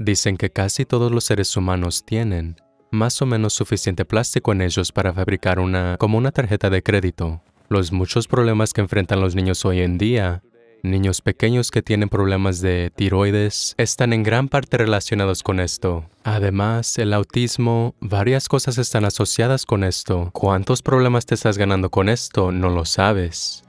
Dicen que casi todos los seres humanos tienen más o menos suficiente plástico en ellos para fabricar una como una tarjeta de crédito. Los muchos problemas que enfrentan los niños hoy en día, niños pequeños que tienen problemas de tiroides, están en gran parte relacionados con esto. Además, el autismo, varias cosas están asociadas con esto. ¿Cuántos problemas te estás ganando con esto? No lo sabes.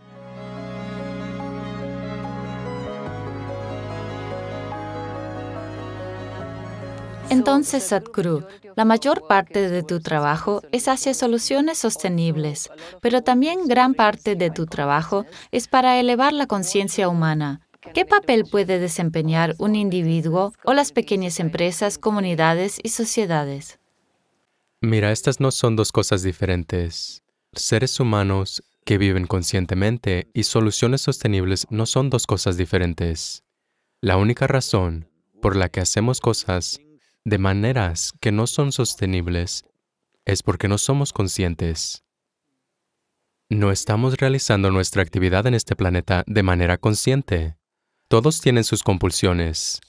Entonces, Sadhguru, la mayor parte de tu trabajo es hacia soluciones sostenibles, pero también gran parte de tu trabajo es para elevar la conciencia humana. ¿Qué papel puede desempeñar un individuo o las pequeñas empresas, comunidades y sociedades? Mira, estas no son dos cosas diferentes. Seres humanos que viven conscientemente y soluciones sostenibles no son dos cosas diferentes. La única razón por la que hacemos cosas de maneras que no son sostenibles, es porque no somos conscientes. No estamos realizando nuestra actividad en este planeta de manera consciente. Todos tienen sus compulsiones.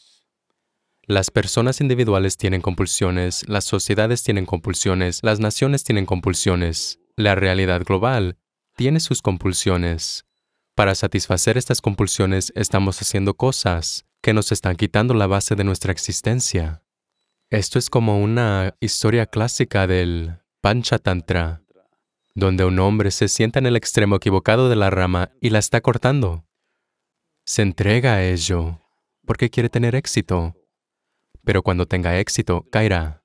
Las personas individuales tienen compulsiones, las sociedades tienen compulsiones, las naciones tienen compulsiones. La realidad global tiene sus compulsiones. Para satisfacer estas compulsiones estamos haciendo cosas que nos están quitando la base de nuestra existencia. Esto es como una historia clásica del pancha tantra, donde un hombre se sienta en el extremo equivocado de la rama y la está cortando. Se entrega a ello porque quiere tener éxito, pero cuando tenga éxito, caerá.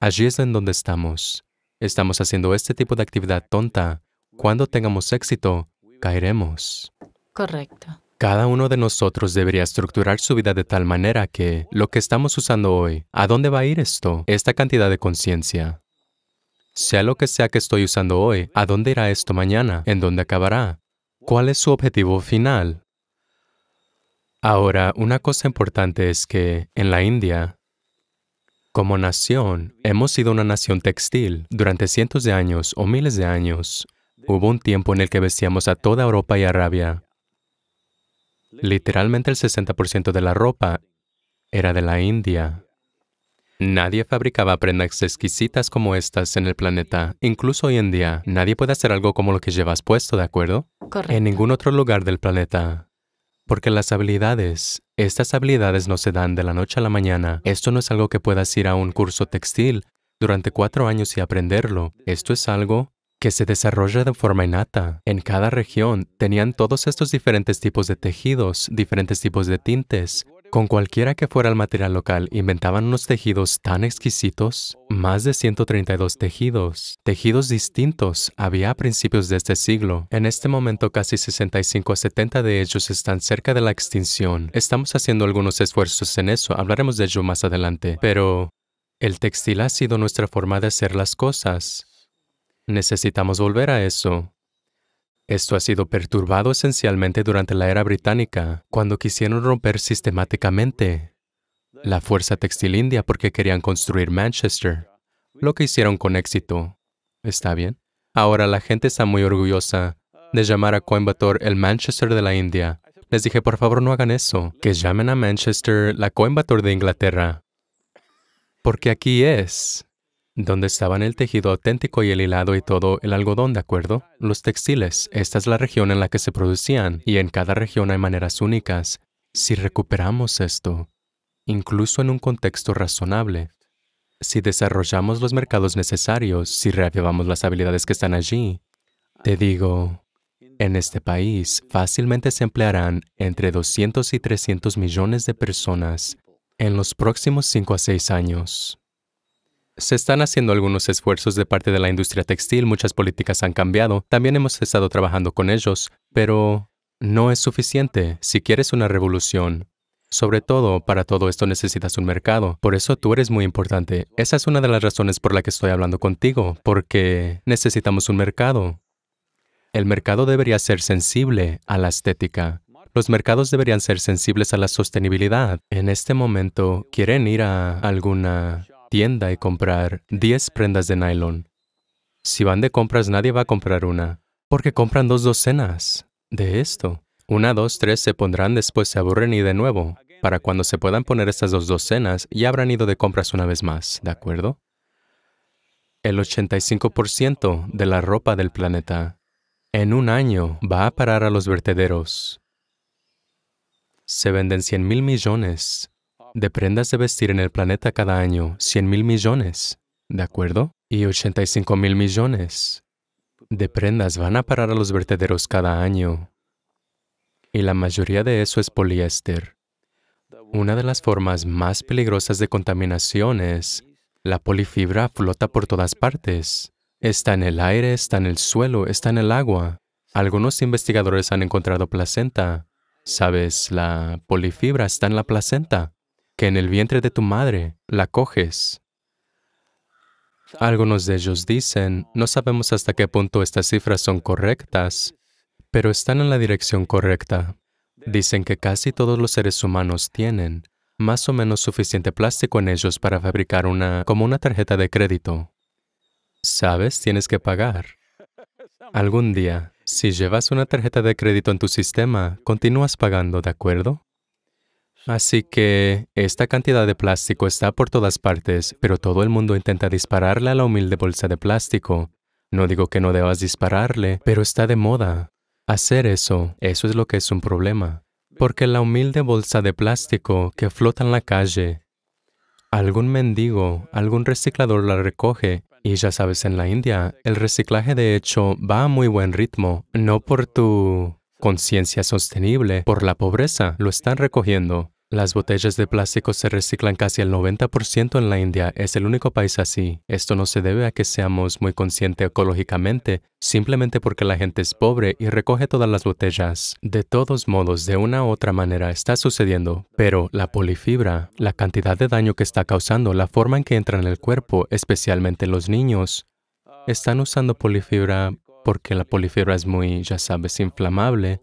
Allí es en donde estamos. Estamos haciendo este tipo de actividad tonta. Cuando tengamos éxito, caeremos. Correcto. Cada uno de nosotros debería estructurar su vida de tal manera que lo que estamos usando hoy, ¿a dónde va a ir esto? Esta cantidad de conciencia. Sea lo que sea que estoy usando hoy, ¿a dónde irá esto mañana? ¿En dónde acabará? ¿Cuál es su objetivo final? Ahora, una cosa importante es que en la India, como nación, hemos sido una nación textil durante cientos de años o miles de años. Hubo un tiempo en el que vestíamos a toda Europa y Arabia Literalmente el 60% de la ropa era de la India. Nadie fabricaba prendas exquisitas como estas en el planeta. Incluso hoy en día, nadie puede hacer algo como lo que llevas puesto, ¿de acuerdo? Correcto. En ningún otro lugar del planeta. Porque las habilidades, estas habilidades no se dan de la noche a la mañana. Esto no es algo que puedas ir a un curso textil durante cuatro años y aprenderlo. Esto es algo que se desarrolla de forma innata. En cada región tenían todos estos diferentes tipos de tejidos, diferentes tipos de tintes. Con cualquiera que fuera el material local, inventaban unos tejidos tan exquisitos, más de 132 tejidos. Tejidos distintos había a principios de este siglo. En este momento, casi 65 a 70 de ellos están cerca de la extinción. Estamos haciendo algunos esfuerzos en eso, hablaremos de ello más adelante. Pero el textil ha sido nuestra forma de hacer las cosas. Necesitamos volver a eso. Esto ha sido perturbado esencialmente durante la era británica, cuando quisieron romper sistemáticamente la fuerza textil india porque querían construir Manchester, lo que hicieron con éxito. ¿Está bien? Ahora la gente está muy orgullosa de llamar a Coimbatore el Manchester de la India. Les dije, por favor, no hagan eso, que llamen a Manchester la Coimbatore de Inglaterra, porque aquí es donde estaban el tejido auténtico y el hilado y todo el algodón, ¿de acuerdo? Los textiles, esta es la región en la que se producían, y en cada región hay maneras únicas. Si recuperamos esto, incluso en un contexto razonable, si desarrollamos los mercados necesarios, si reavivamos las habilidades que están allí, te digo, en este país fácilmente se emplearán entre 200 y 300 millones de personas en los próximos 5 a 6 años. Se están haciendo algunos esfuerzos de parte de la industria textil, muchas políticas han cambiado, también hemos estado trabajando con ellos, pero no es suficiente. Si quieres una revolución, sobre todo, para todo esto necesitas un mercado. Por eso tú eres muy importante. Esa es una de las razones por la que estoy hablando contigo, porque necesitamos un mercado. El mercado debería ser sensible a la estética. Los mercados deberían ser sensibles a la sostenibilidad. En este momento, ¿quieren ir a alguna tienda y comprar 10 prendas de nylon. Si van de compras, nadie va a comprar una, porque compran dos docenas de esto. Una, dos, tres se pondrán, después se aburren y de nuevo, para cuando se puedan poner estas dos docenas, ya habrán ido de compras una vez más, ¿de acuerdo? El 85% de la ropa del planeta en un año va a parar a los vertederos. Se venden 100 mil millones de prendas de vestir en el planeta cada año 100 mil millones, ¿de acuerdo? Y 85 mil millones de prendas van a parar a los vertederos cada año. Y la mayoría de eso es poliéster. Una de las formas más peligrosas de contaminación es la polifibra flota por todas partes. Está en el aire, está en el suelo, está en el agua. Algunos investigadores han encontrado placenta. Sabes, la polifibra está en la placenta que en el vientre de tu madre la coges. Algunos de ellos dicen, no sabemos hasta qué punto estas cifras son correctas, pero están en la dirección correcta. Dicen que casi todos los seres humanos tienen más o menos suficiente plástico en ellos para fabricar una, como una tarjeta de crédito. Sabes, tienes que pagar. Algún día, si llevas una tarjeta de crédito en tu sistema, continúas pagando, ¿de acuerdo? Así que esta cantidad de plástico está por todas partes, pero todo el mundo intenta dispararle a la humilde bolsa de plástico. No digo que no debas dispararle, pero está de moda. Hacer eso, eso es lo que es un problema. Porque la humilde bolsa de plástico que flota en la calle, algún mendigo, algún reciclador la recoge. Y ya sabes, en la India, el reciclaje de hecho va a muy buen ritmo, no por tu Conciencia sostenible por la pobreza lo están recogiendo. Las botellas de plástico se reciclan casi el 90% en la India, es el único país así. Esto no se debe a que seamos muy conscientes ecológicamente, simplemente porque la gente es pobre y recoge todas las botellas. De todos modos, de una u otra manera está sucediendo, pero la polifibra, la cantidad de daño que está causando, la forma en que entra en el cuerpo, especialmente los niños, están usando polifibra porque la polifibra es muy, ya sabes, inflamable.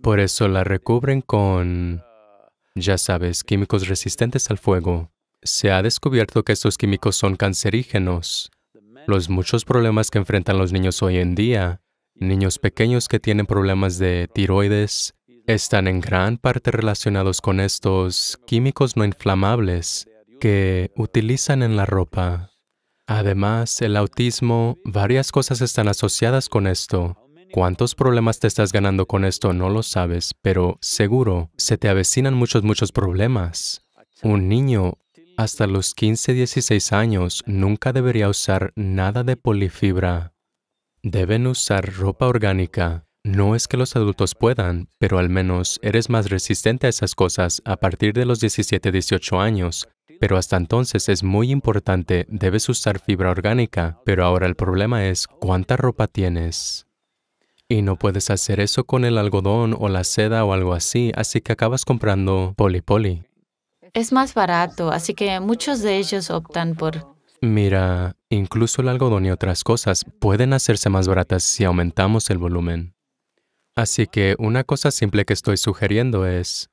Por eso la recubren con, ya sabes, químicos resistentes al fuego. Se ha descubierto que estos químicos son cancerígenos. Los muchos problemas que enfrentan los niños hoy en día, niños pequeños que tienen problemas de tiroides, están en gran parte relacionados con estos químicos no inflamables que utilizan en la ropa. Además, el autismo, varias cosas están asociadas con esto. ¿Cuántos problemas te estás ganando con esto? No lo sabes, pero seguro, se te avecinan muchos, muchos problemas. Un niño hasta los 15, 16 años nunca debería usar nada de polifibra. Deben usar ropa orgánica. No es que los adultos puedan, pero al menos eres más resistente a esas cosas a partir de los 17, 18 años pero hasta entonces es muy importante, debes usar fibra orgánica, pero ahora el problema es cuánta ropa tienes. Y no puedes hacer eso con el algodón o la seda o algo así, así que acabas comprando poli poli. Es más barato, así que muchos de ellos optan por... Mira, incluso el algodón y otras cosas pueden hacerse más baratas si aumentamos el volumen. Así que una cosa simple que estoy sugiriendo es,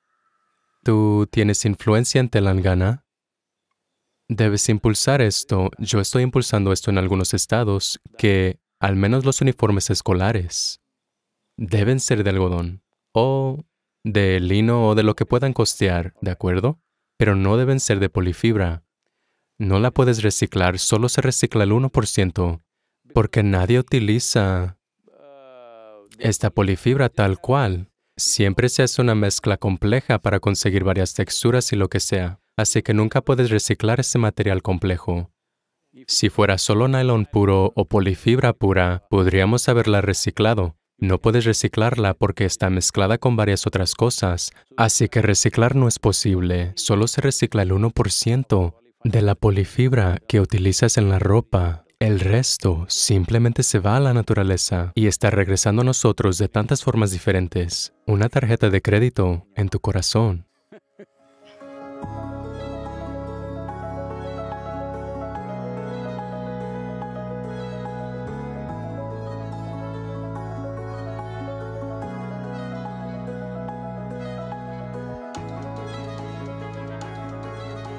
¿tú tienes influencia en Telangana? Debes impulsar esto. Yo estoy impulsando esto en algunos estados, que al menos los uniformes escolares deben ser de algodón, o de lino o de lo que puedan costear, ¿de acuerdo? Pero no deben ser de polifibra. No la puedes reciclar, solo se recicla el 1%, porque nadie utiliza esta polifibra tal cual. Siempre se hace una mezcla compleja para conseguir varias texturas y lo que sea así que nunca puedes reciclar ese material complejo. Si fuera solo nylon puro o polifibra pura, podríamos haberla reciclado. No puedes reciclarla porque está mezclada con varias otras cosas, así que reciclar no es posible. Solo se recicla el 1% de la polifibra que utilizas en la ropa. El resto simplemente se va a la naturaleza y está regresando a nosotros de tantas formas diferentes. Una tarjeta de crédito en tu corazón,